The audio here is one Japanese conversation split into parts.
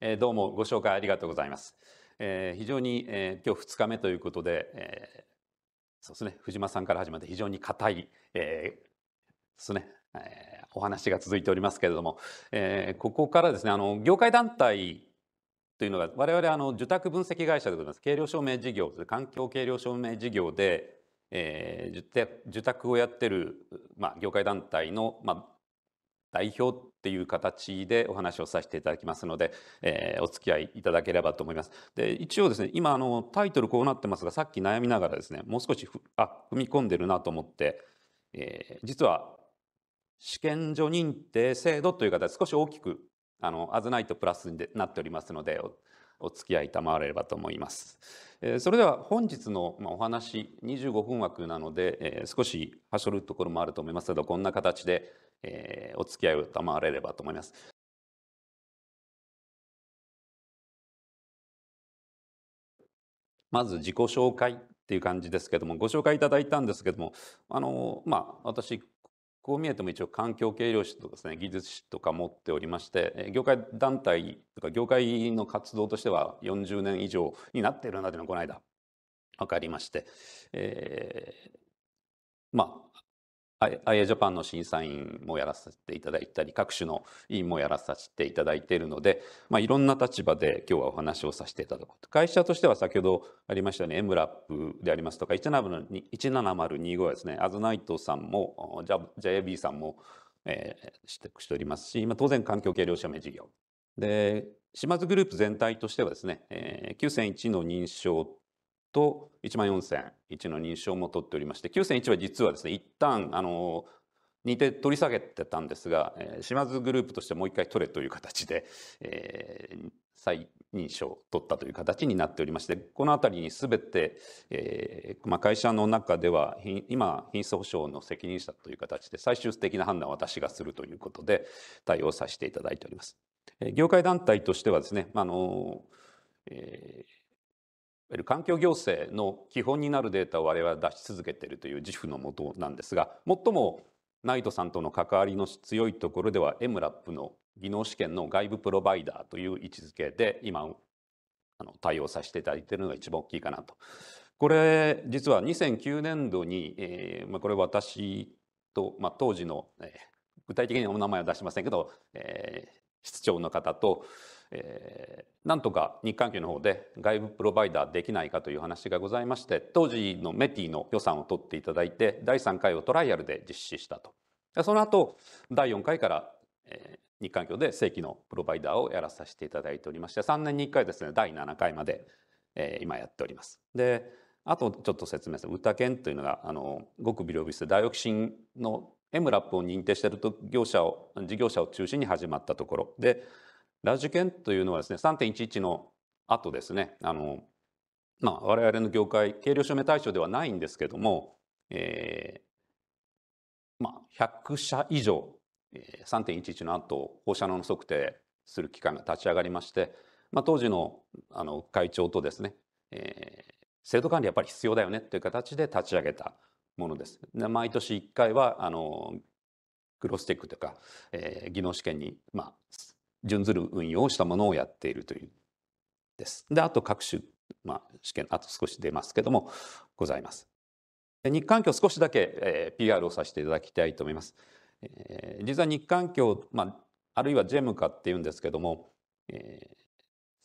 えどうもご紹介ありがとうございます。えー、非常に、えー、今日2日目ということで、えー、そうですね、藤間さんから始まって非常に硬い、えですね、えお話が続いておりますけれども、えここからですね、あの、業界団体というのが我々あの受託分析会社でございます計量証明事業環境計量証明事業で、えー、受託をやってる、まあ、業界団体の、まあ、代表っていう形でお話をさせていただきますので、えー、お付き合いいただければと思います。で一応ですね今あのタイトルこうなってますがさっき悩みながらですねもう少しあ踏み込んでるなと思って、えー、実は試験所認定制度という形少し大きくあのアズナイトプラスになっておりますのでお付き合い賜れればと思います。それでは本日のお話25分枠なので少しはしょるところもあると思いますけどこんな形でお付き合いを賜れればと思います。まず自己紹介っていう感じですけどもご紹介いただいたんですけどもあのまあ私こう見えても一応環境計量士とかですね技術士とか持っておりまして業界団体とか業界の活動としては40年以上になっているなというのがこの間分かりまして、えー、まあ IA ジャパンの審査員もやらせていただいたり各種の委員もやらさせていただいているので、まあ、いろんな立場で今日はお話をさせていただく会社としては先ほどありましたように m ラップでありますとか1702 5ですねアズナイトさんも JAB さんも、えー、してしておりますし、まあ、当然環境計量者名事業で島津グループ全体としてはですね、えー、9001の認証と1万4001の認証も取っておりまして9001は実はですね一旦あの似て取り下げてたんですが、えー、島津グループとしてもう一回取れという形で、えー、再認証を取ったという形になっておりましてこの辺りに全て、えーまあ、会社の中では今品質保証の責任者という形で最終的な判断は私がするということで対応させていただいております。業界団体としてはですね、まあのえー環境行政の基本になるデータを我々は出し続けているという自負のもとなんですが最もナイトさんとの関わりの強いところでは MRAP の技能試験の外部プロバイダーという位置づけで今あの対応させていただいているのが一番大きいかなと。これ実は2009年度に、えーまあ、これ私と、まあ、当時の、えー、具体的にお名前は出しませんけど、えー、室長の方とえー、なんとか日韓機の方で外部プロバイダーできないかという話がございまして当時のメティの予算を取っていただいて第3回をトライアルで実施したとその後第4回から、えー、日韓機で正規のプロバイダーをやらさせていただいておりまして3年に1回ですね第7回まで、えー、今やっております。であとちょっと説明する歌研というのがあの極微量物質ダイオキシンの MRAP を認定していると業者を事業者を中心に始まったところでラ受験というのはですね3.11の後ですねあの、まあ、我々の業界計量署名対象ではないんですけども、えーまあ、100社以上3.11の後放射能の測定する機関が立ち上がりまして、まあ、当時のあの会長とですね、えー、制度管理やっぱり必要だよねという形で立ち上げたものです。で毎年1回はあのロステックというか、えー、技能試験に、まあ、準ずる運用をしたものをやっているというです。であと各種、まあ、試験あと少し出ますけどもございます。日環境少しだけ、えー、PR をさせていただきたいと思います。えー、実は日環境、まあ、あるいはジェムカっていうんですけども、え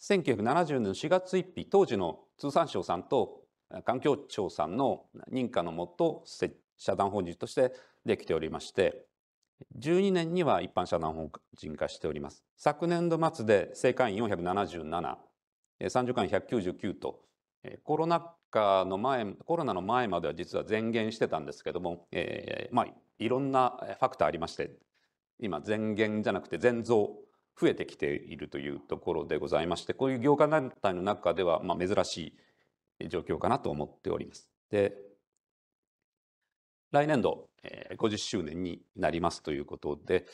ー、1970年の4月1日当時の通産省さんと環境庁さんの認可のもと社団法人としてできておりまして12年には一般社団法人化しております。昨年度末で正会員477、30官199と、コロナ禍の前、コロナの前までは実は前減してたんですけども、えー、まあ、いろんなファクターありまして、今前減じゃなくて前増、増えてきているというところでございまして、こういう業界団体の中では、まあ、珍しい状況かなと思っております。で、来年度、えー、50周年になりますということで、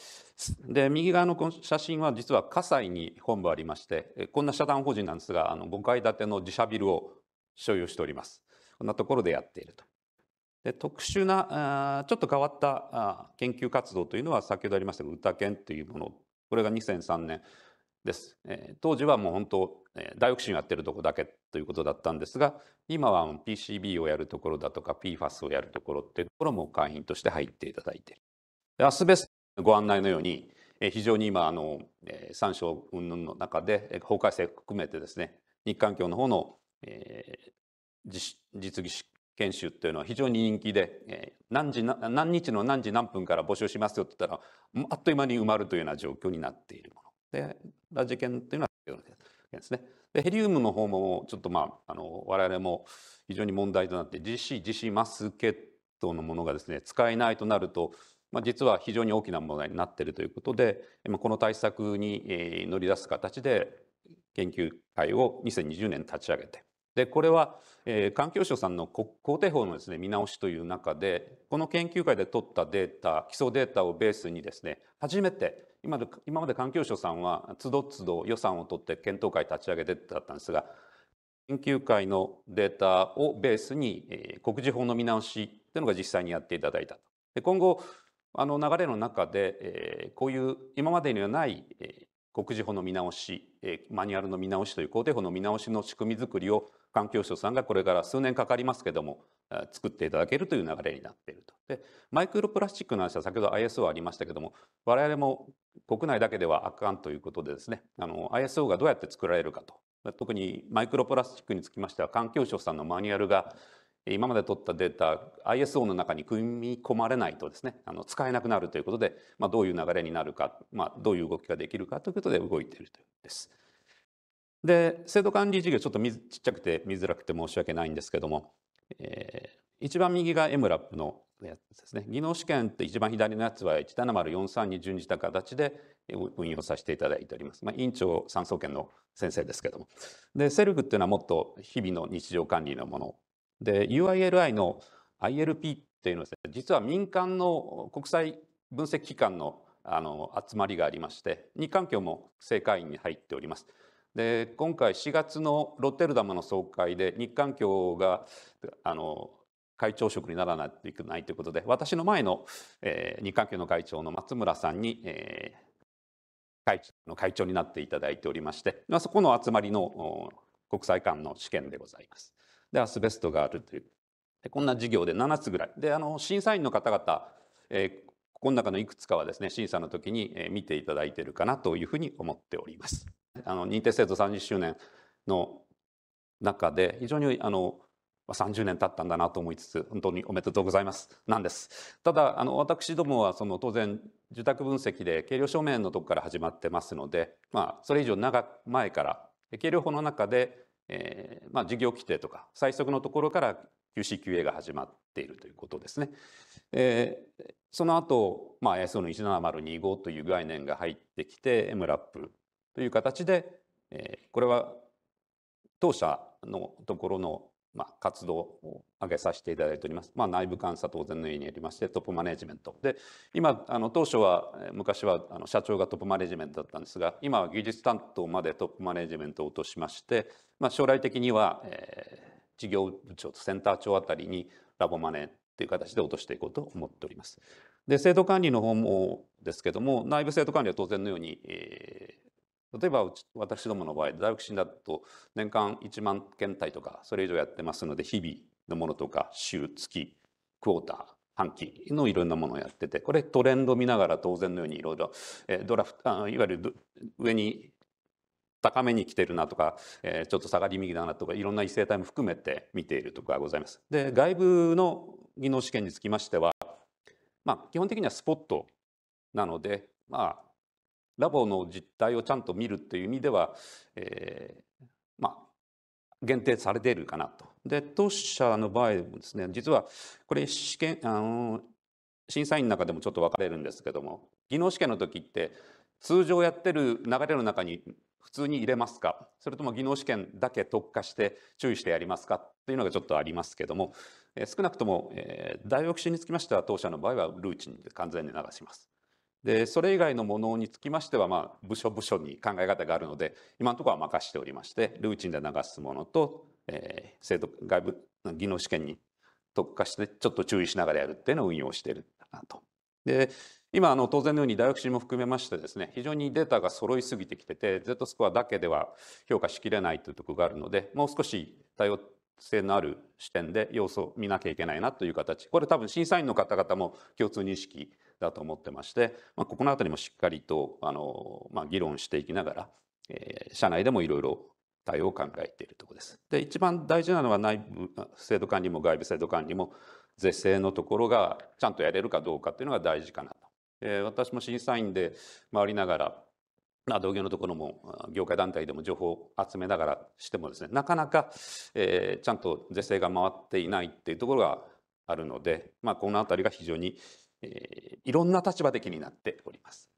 で、右側のこの写真は実は葛西に本部ありまして、こんな社団法人なんですが、あの5階建ての自社ビルを所有しております。こんなところでやっていると。で特殊なあちょっと変わったあ研究活動というのは先ほどありましたが歌研というものこれが2003年です、えー、当時はもう本当、えー、ダイオキシンをやってるとこだけということだったんですが今は PCB をやるところだとか PFAS をやるところっていうところも会員として入っていただいてアスベストご案内のように、非常に今あの、えー、云々の中で法改正含めてですね日環境の方の、えー、実技研修というのは非常に人気で、えー、何時何日の何時何分から募集しますよって言ったらあっという間に埋まるというような状況になっているものでラジケンというのはヘリウムですね。でヘリウムの方もちょっとまああの我々も非常に問題となって GCGC マスケットのものがですね使えないとなると、まあ、実は非常に大きな問題になっているということでこの対策に乗り出す形で研究会を2020年立ち上げてでこれは、えー、環境省さんの国工程法のです、ね、見直しという中でこの研究会で取ったデータ基礎データをベースにですね初めて今で今まで環境省さんはつどつど予算を取って検討会立ち上げてだったんですが研究会のデータをベースに、えー、告示法の見直しというのが実際にやっていただいたと。で今後あの流れの中で、えー、こういう今までにはない、えー、告示法の見直し、えマニュアルの見直しという工程法の見直しの仕組みづくりを環境省さんがこれから数年かかりますけども作っていただけるという流れになっていると。でマイクロプラスチックの話は先ほど ISO ありましたけども我々も国内だけではあかんということでですねあの ISO がどうやって作られるかと特にマイクロプラスチックにつきましては環境省さんのマニュアルが今まで取ったデータ ISO の中に組み込まれないとですねあの使えなくなるということで、まあ、どういう流れになるか、まあ、どういう動きができるかということで動いているというです。で制度管理事業ちょっとちっちゃくて見づらくて申し訳ないんですけども、えー、一番右が MLAP のやつですね技能試験って一番左のやつは17043に準じた形で運用させていただいております、まあ、院長産総研の先生ですけどもでセルフっていうのはもっと日々の日常管理のもので UILI の ILP っていうのは、ね、実は民間の国際分析機関のあの集まりがありまして日環境も正会員に入っております。で今回4月のロッテルダムの総会で日韓協があの会長職にならないといけないということで私の前の、えー、日韓協の会長の松村さんに、えー、会長の会長になっていただいておりまして、まあ、そこの集まりの国際間の試験でございます。でアスベストがあるというでこんな事業で7つぐらいであの審査員の方々、えー、ここの中のいくつかはですね審査の時に見ていただいているかなというふうに思っております。あの認定制度30周年の中で非常にあの30年経ったんだなと思いつつ本当におめでとうございますなんですただあの私どもはその当然受託分析で計量証明のとこから始まってますので、まあ、それ以上長前から計量法の中でえー、まあ、事業規定とか最速のところから QCQA が始まっているということですね。えー、その後、まあ、ISO の17025という概念が入ってきて MRAP という形で、えー、これは当社のところのまあ、活動を挙げさせていただいております。まあ、内部監査当然のようにやりまして、トップマネジメント。で、今、あの当初は、昔はあの社長がトップマネジメントだったんですが、今は技術担当までトップマネジメントを落としまして、まあ、将来的には、えー、事業部長とセンター長あたりにラボマネという形で落としていこうと思っております。で、制度管理の方もですけども、内部制度管理は当然のように、えー、例えば私どもの場合大学診だと年間1万件単とかそれ以上やってますので日々のものとか週月クォーター半期のいろんなものをやっててこれトレンド見ながら当然のようにいろいろドラフトいわゆる上に高めに来てるなとか、ちょっと下がり右だなとかいろんな異性体も含めて見ているところがございます。で外部の技能試験につきましては、まあ、基本的にはスポットなので、まあ、ラボの実態をちゃんと見るという意味では、えー、まあ限定されているかなと。で当社の場合もですね実はこれ試験あの審査員の中でもちょっと分かれるんですけども技能試験の時って通常やってる流れの中に普通に入れますかそれとも技能試験だけ特化して注意してやりますかというのがちょっとありますけども、えー、少なくとも、えー、大学進につきましては当社の場合はルーチンで完全に流します。でそれ以外のものにつきましては、まあ、部署部署に考え方があるので今のところは任しておりましてルーチンで流すものと、えー、制度外部技能試験に特化してちょっと注意しながらやるっていうのを運用してるなと。で今あの当然のように大学進も含めましてですね非常にデータが揃いすぎてきてて Z スコアだけでは評価しきれないというところがあるのでもう少し多様性のある視点で要素を見なきゃいけないなという形これ多分審査員の方々も共通認識だと思ってまして、まあ、ここのあたりもしっかりとあの、まあ、議論していきながら、えー、社内でもいろいろ対応を考えているところです。で一番大事なのは内部制度管理も外部制度管理も是正のところがちゃんとやれるかどうかっていうのが大事かなと。えー、私も審査員で回りながらまあ、同業のところも業界団体でも情報を集めながらしてもですねなかなか、えー、ちゃんと是正が回っていないっていうところがあるので、まあ、この辺りが非常にえー、いろんな立場で気になっております。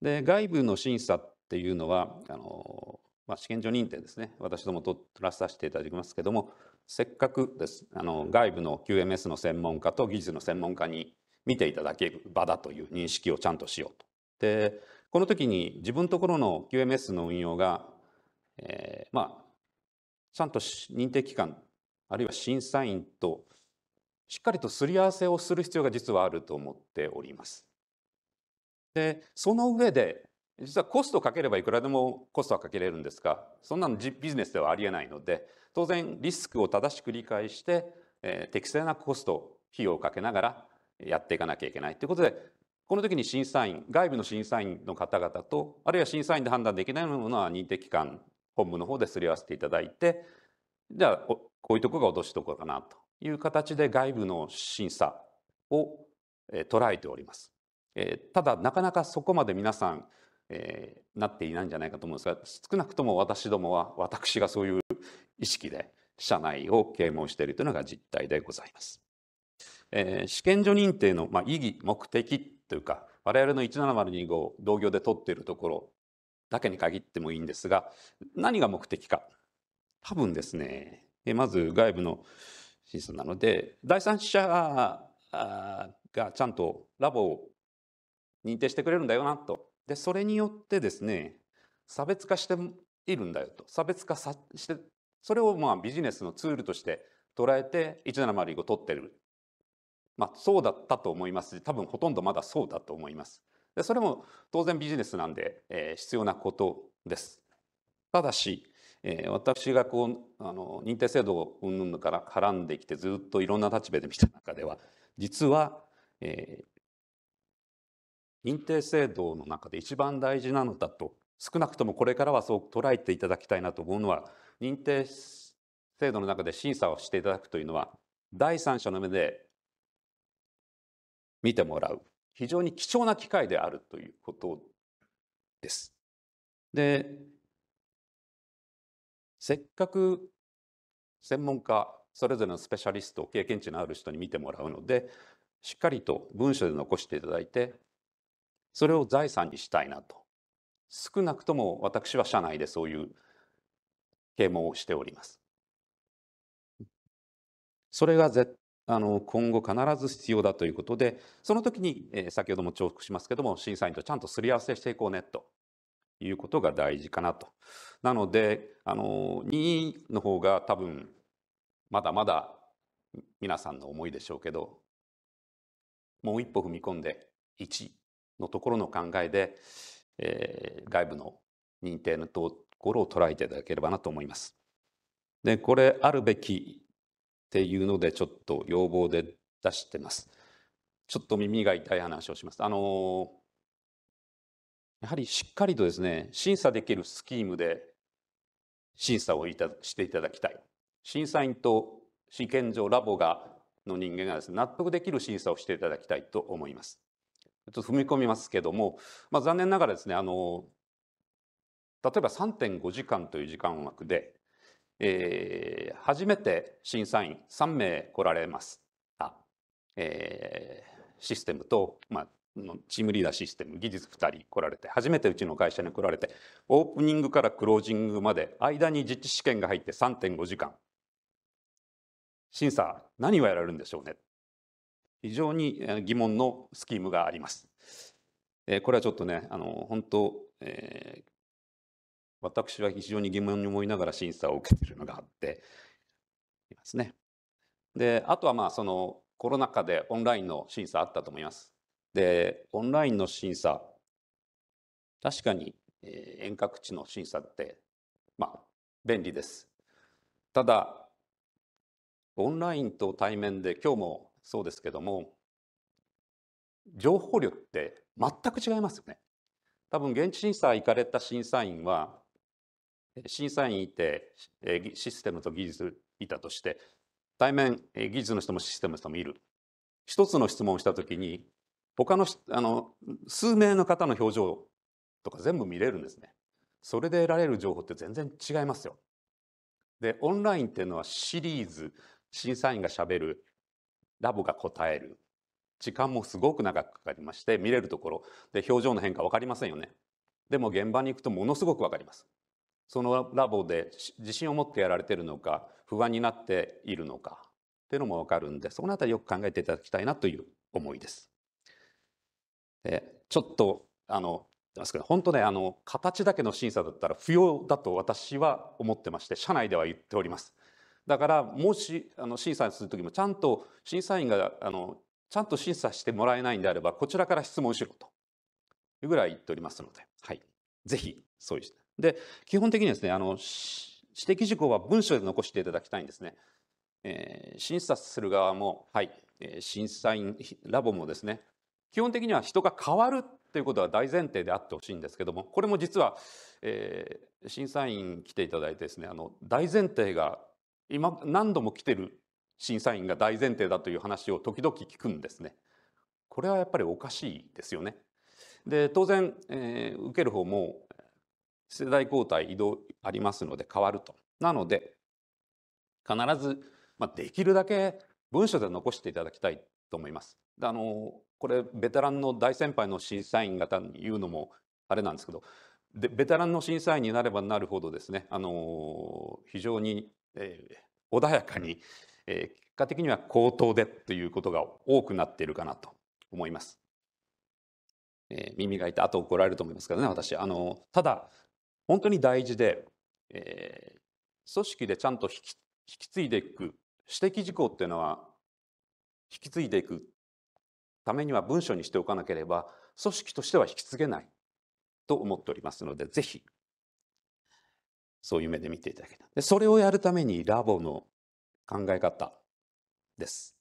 で外部の審査っていうのはあの、まあ、試験所認定ですね私どもと取らさせていただきますけどもせっかくですあの外部の QMS の専門家と技術の専門家に見ていただける場だという認識をちゃんとしようと。でこの時に自分のところの QMS の運用が、えー、まあちゃんと認定機関あるいは審査員としっかりとすり合わせをする必要が実はあると思っております。でその上で実はコストをかければいくらでもコストはかけれるんですがそんなのビジネスではありえないので当然リスクを正しく理解して、えー、適正なコスト費用をかけながらやっていかなきゃいけないということでこの時に審査員外部の審査員の方々とあるいは審査員で判断できないものは認定機関本部の方ですり合わせていただいてじゃあこういうとこが落としどころかなという形で外部の審査を捉えております。ただなかなかそこまで皆さん、なっていないんじゃないかと思うんですが少なくとも私どもは私がそういう意識で社内を啓蒙しているというのが実態でございます。試験所認定の、意義目的というか我々の17025を同業で取っているところだけに限ってもいいんですが何が目的か多分ですねまず外部のシーズンなので、第三者がちゃんとラボを認定してくれるんだよなと。で、それによってですね、差別化しているんだよと。差別化さして、それをまあビジネスのツールとして捉えて1705取ってる。まあそうだったと思いますし、多分ほとんどまだそうだと思います。で、それも当然ビジネスなんで、えー、必要なことです。ただし、え私がこうあの認定制度云々から絡んできてずっといろんな立場で見た中では実は、えー、認定制度の中で一番大事なのだと少なくともこれからはそう捉えていただきたいなと思うのは認定制度の中で審査をしていただくというのは第三者の目で見てもらう非常に貴重な機会であるということです。でせっかく専門家それぞれのスペシャリスト経験値のある人に見てもらうのでしっかりと文書で残していただいてそれを財産にしたいなと少なくとも私は社内でそういう啓蒙をしております。それがぜあの今後必ず必要だということでその時に、えー、先ほども重複しますけども審査員とちゃんとすり合わせしていこうねということが大事かなと。なので、あの、意の方が多分、まだまだ皆さんの思いでしょうけど、もう一歩踏み込んで1のところの考えで、えー、外部の認定のところを捉えていただければなと思います。で、これあるべきっていうのでちょっと要望で出してます。ちょっと耳が痛い話をします。あのやはりしっかりとですね、審査できるスキームで審査をいたしていただきたい。審査員と試験場、ラボがの人間がですね、納得できる審査をしていただきたいと思います。ちょっと踏み込みますけども、まあ、残念ながらですね、あの、例えば3.5時間という時間枠で、えー、初めて審査員3名来られます。あえー、システムと、まあ、のチームリーダーシステム技術2人来られて初めてうちの会社に来られてオープニングからクロージングまで間に実地試験が入って3.5時間審査何をやられるんでしょうね非常に疑問のスキームがあります。これはちょっとねあの本当、えー、私は非常に疑問に思いながら審査を受けているのがあっていますね。であとはまあそのコロナ禍でオンラインの審査あったと思います。でオンラインの審査確かに遠隔地の審査ってまあ便利です。ただオンラインと対面で今日もそうですけども情報量って全く違いますよね。多分現地審査行かれた審査員は審査員いてシステムと技術いたとして対面技術の人もシステムの人もいる一つの質問をした時に他のあの数名の方の表情とか全部見れるんですね。それで得られる情報って全然違いますよ。でオンラインっていうのはシリーズ審査員がしゃべるラボが答える時間もすごく長くかかりまして見れるところで表情の変化分かりませんよね。でも現場に行くとものすごく分かります。そのラボで自信を持ってやられてるのか不安になっているのかっていうのも分かるんでそのあたりよく考えていただきたいなという思いです。えちょっとあのすけど本当ねあの形だけの審査だったら不要だと私は思ってまして社内では言っております。だからもしあの審査する時もちゃんと審査員があのちゃんと審査してもらえないんであればこちらから質問しろというぐらい言っておりますので、はい、ぜひそういうで基本的にですねあの指摘事項は文書で残していただきたいんですね。えー、審査する側も、はい、審査員ラボもですね基本的には人が変わるということは大前提であってほしいんですけどもこれも実は、えー、審査員来ていただいてですねあの大前提が今何度も来てる審査員が大前提だという話を時々聞くんですね。これはやっぱりおかしいですよね。で当然、えー、受ける方も世代交代移動ありますので変わると。なので必ず、まあ、できるだけ文書で残していただきたいと思います。あのこれベテランの大先輩の審査員方に言うのもあれなんですけどでベテランの審査員になればなるほどですね、あの非常に、えー、穏やかに、えー、結果的には口頭でということが多くなっているかなと思います。えー、耳が痛いと怒られると思いますけどね私、あのただ本当に大事で、え組織でちゃんと引き引き継いでいく指摘事項っていうのは引き継いでいくためには文書にしておかなければ組織としては引き継げないと思っておりますのでぜひそういう目で見ていただけたでそれをやるためにラボの考え方です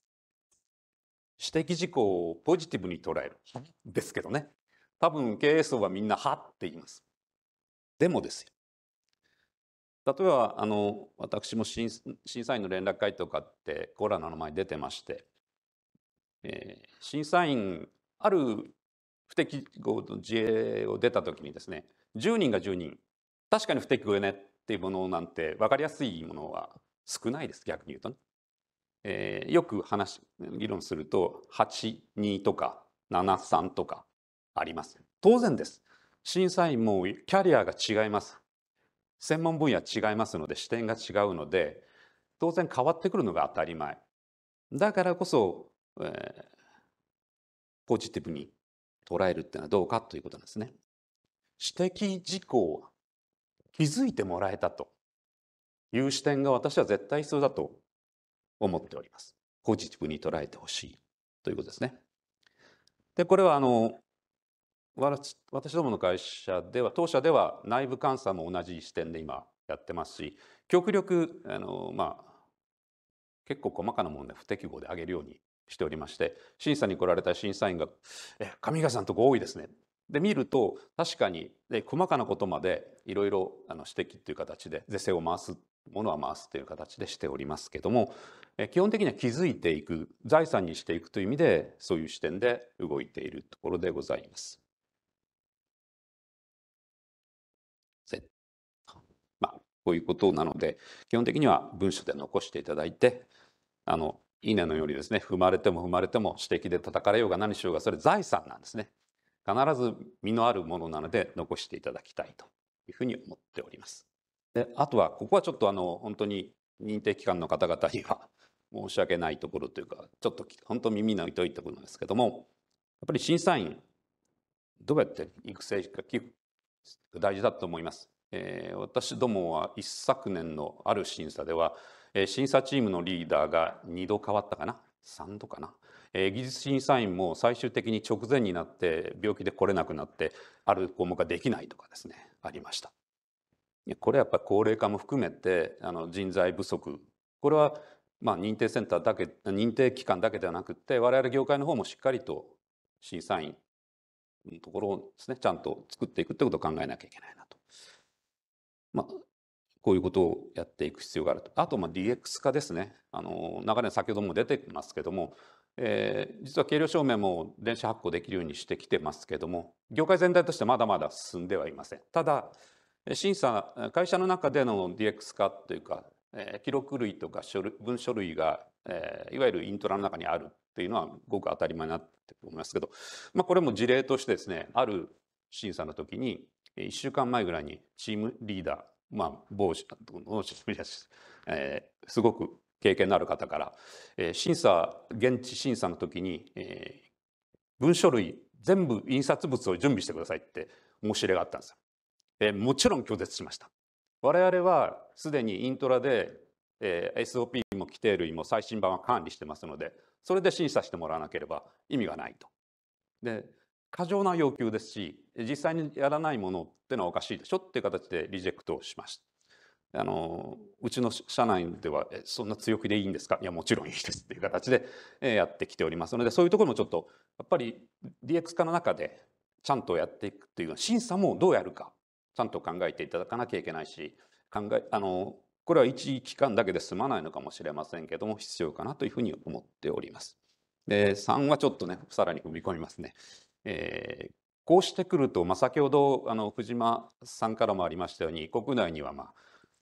指摘事項をポジティブに捉えるですけどね多分経営層はみんな「は」って言いますでもですよ例えばあの私も審査員の連絡会とかってコーラの名前出てましてえー、審査員ある不適合の自衛を出た時にですね10人が10人確かに不適合よねっていうものなんて分かりやすいものは少ないです逆に言うとね。えー、よく話議論すると82とか73とかあります。当然です。審査員もキャリアが違います。専門分野違いますので視点が違うので当然変わってくるのが当たり前。だからこそえー、ポジティブに捉えるっていうのはどうかということなんですね。指摘事項は気づいてもらえたという視点が私は絶対必要だと思っております。ポジティブに捉えてほしいということですね。でこれはあの私どもの会社では当社では内部監査も同じ視点で今やってますし極力あの、まあ、結構細かなもので不適合で上げるようにしておりまして審査に来られた審査員が「え上川さんとこ多いですね」で見ると確かにで細かなことまでいろいろ指摘という形で是正を回すものは回すという形でしておりますけども基本的には気づいていく財産にしていくという意味でそういう視点で動いているところでございます。まこういうことなので基本的には文書で残していただいてあの稲のようにですね踏まれても踏まれても指摘で叩かれようが何しようがそれ財産なんですね必ず実のあるものなので残していただきたいというふうに思っておりますであとはここはちょっとあの本当に認定機関の方々には申し訳ないところというかちょっと本当耳の痛いところなんですけどもやっぱり審査員どうやって育成か寄付大事だと思います、えー、私どもは一昨年のある審査ではえ審査チームのリーダーが2度変わったかな3度かな、え技術審査員も最終的に直前になって病気で来れなくなってある項目ができないとかですねありましたこれやっぱり高齢化も含めてあの人材不足これはまあ認定センターだけ認定機関だけではなくて我々業界の方もしっかりと審査員のところをですねちゃんと作っていくってことを考えなきゃいけないなと。まあ、こういうことをやっていく必要があると。あと、ま DX 化ですね。あの、流れ先ほども出てますけども、えー、実は計量証明も電子発行できるようにしてきてますけども、業界全体としてまだまだ進んではいません。ただ、審査、会社の中での DX 化というか、えー、記録類とか書類文書類が、えー、いわゆるイントラの中にあるっていうのはごく当たり前になってると思いますけど、まあ、これも事例としてですね、ある審査の時に、1週間前ぐらいにチームリーダー、まあ、某の、えー、すごく経験のある方から、えー、審査現地審査の時に、えー、文書類全部印刷物を準備してくださいって申し入れがあったんですよ。えー、もちろん拒絶しました。我々はすでにイントラで、えー、SOP も規定類も最新版は管理してますのでそれで審査してもらわなければ意味がないと。で過剰な要求ですし、実際にやらないものってのはおかしいでしょっていう形でリジェクトをしました。あの、うちの社内では、そんな強気でいいんですかいや、もちろんいいですっていう形でやってきておりますので、そういうところもちょっと、やっぱり DX 化の中でちゃんとやっていくという、審査もどうやるか、ちゃんと考えていただかなきゃいけないし、考え、あの、これは一期間だけで済まないのかもしれませんけども、必要かなというふうに思っております。で、3はちょっとね、さらに踏み込みますね。えー、こうしてくると、まあ、先ほどあの藤間さんからもありましたように国内にはまあ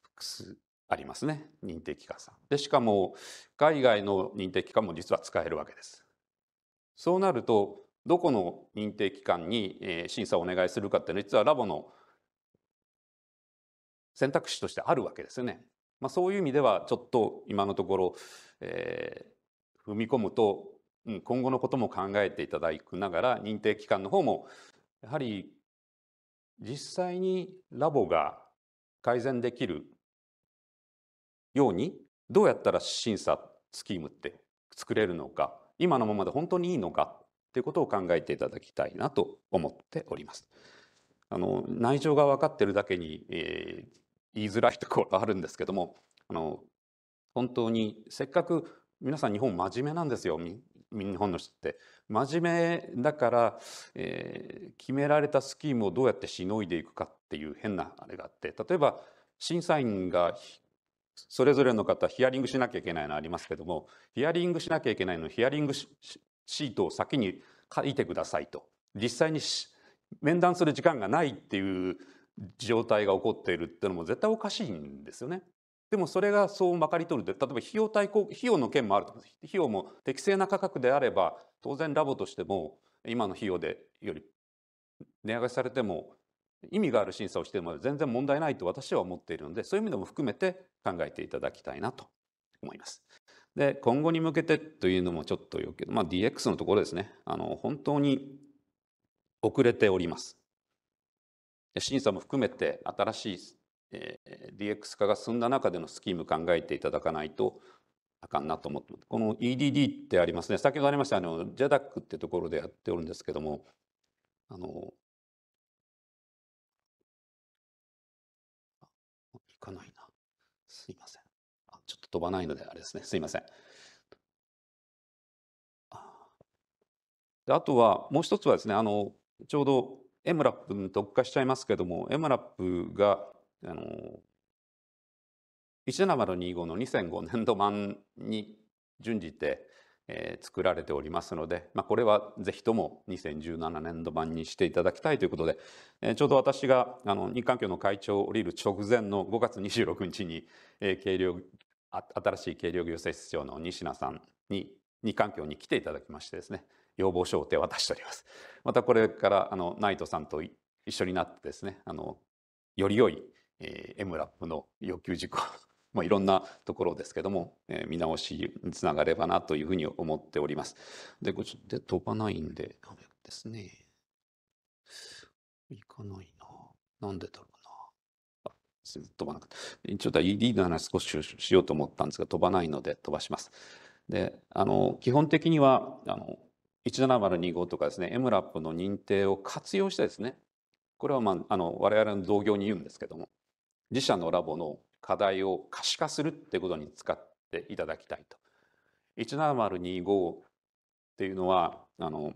複数ありますね認定機関さん。でしかも海外の認定機関も実は使えるわけです。そうなるとどこの認定機関に、えー、審査をお願いするかっていうのは実はラボの選択肢としてあるわけですよね。まあ、そういう意味ではちょっと今のところ、えー、踏み込むと今後のことも考えていただきながら認定機関の方もやはり実際にラボが改善できるようにどうやったら審査スキームって作れるのか今のままで本当にいいのかっていうことを考えていただきたいなと思っております。あの内情が分かってるだけに、えー、言いづらいところあるんですけどもあの本当にせっかく皆さん日本真面目なんですよ日本の人って真面目だから、えー、決められたスキームをどうやってしのいでいくかっていう変なあれがあって例えば審査員がそれぞれの方ヒアリングしなきゃいけないのありますけどもヒアリングしなきゃいけないのヒアリングシートを先に書いてくださいと実際に面談する時間がないっていう状態が起こっているっていうのも絶対おかしいんですよね。でもそれがそうまかり通るで例えば費用対効費用の件もあると思います費用も適正な価格であれば当然ラボとしても今の費用でより値上げされても意味がある審査をしても全然問題ないと私は思っているのでそういう意味でも含めて考えていただきたいなと思います。で今後に向けてというのもちょっとよけど、まあ、DX のところですねあの本当に遅れております。審査も含めて新しいえー、DX 化が進んだ中でのスキーム考えていただかないとあかんなと思ってこの EDD ってありますね先ほどありましたあの JADAC ってところでやっておるんですけどもあのいかないなすいませんあちょっと飛ばないのであれですねすいませんであとはもう一つはですねあのちょうどエムラップに特化しちゃいますけどもエムラップがあの、1725の2005年度版に準じて、えー、作られておりますので、まあ、これはぜひとも2017年度版にしていただきたいということで、えー、ちょうど私があの日韓協の会長を降りる直前の5月26日に、えー、軽量新しい軽量行政室長の西名さんに日韓協に来ていただきましてですね要望書を手渡しております。またこれからあのナイトさんと一緒になってですねあのより良いえー、MRAP の要求事項 まあ、いろんなところですけども、えー、見直しにつながればなというふうに思っております。で、これちょっと飛ばないんで、あれですね。いかないな。なんでだろうな。あすみません、飛ばなくて。ちょっと ED の話少ししようと思ったんですが、飛ばないので飛ばします。で、あの、基本的には、あの、17025とかですね、MRAP の認定を活用してですね、これは、まあ、あの我々の同業に言うんですけども、自社のラボの課題を可視化するってことに使っていただきたいと。17025っていうのはあの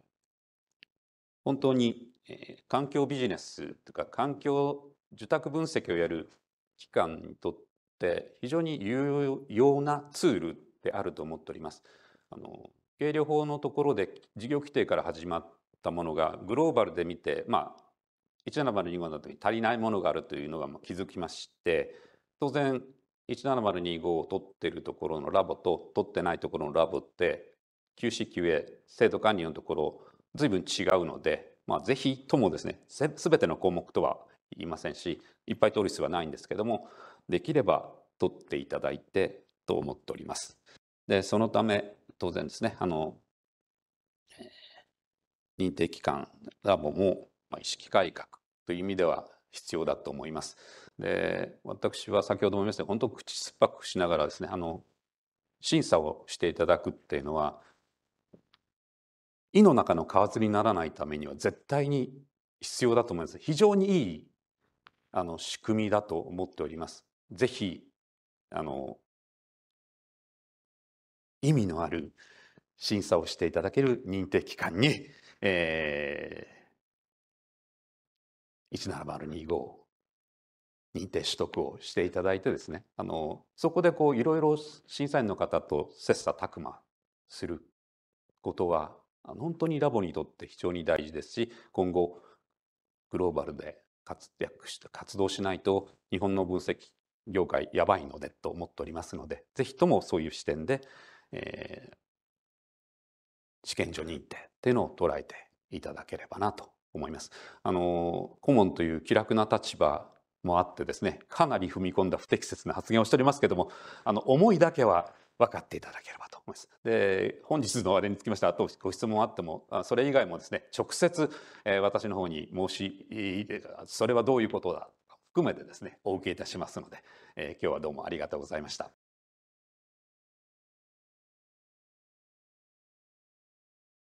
本当に、えー、環境ビジネスというか環境受託分析をやる機関にとって非常に有用なツールであると思っております。あの計量法のところで事業規定から始まったものがグローバルで見て、まあ、17025の時足りないものがあるというのが気づきまして当然17025を取っているところのラボと取ってないところのラボって QCQA 制度管理のところ随分違うので、まあ、ぜひともですね全ての項目とは言いませんしいっぱい取る必要はないんですけどもできれば取っていただいてと思っております。でそのため当然ですねあの認定機関ラボもまあ、意識改革という意味では必要だと思います。で私は先ほども言いました本当口酸っぱくしながらですねあの審査をしていただくっていうのは胃の中の皮釣にならないためには絶対に必要だと思います。非常にいいあの仕組みだと思っております。ぜひあの意味のある審査をしていただける認定機関に、えー、17025認定取得をしていただいてですねあのそこでこういろいろ審査員の方と切磋琢磨することは本当にラボにとって非常に大事ですし今後グローバルで活躍して活動しないと日本の分析業界やばいのでと思っておりますので是非ともそういう視点で、えー、試験所認定っていうのを捉えていただければなと思います。あの顧問という気楽な立場もあってですねかなり踏み込んだ不適切な発言をしておりますけどもあの思いだけは分かっていただければと思います。で本日のあれにつきましてはとご質問あってもそれ以外もですね直接、え私の方に申しそれはどういうことだ含めてですねお受けいたしますので、え今日はどうもありがとうございました。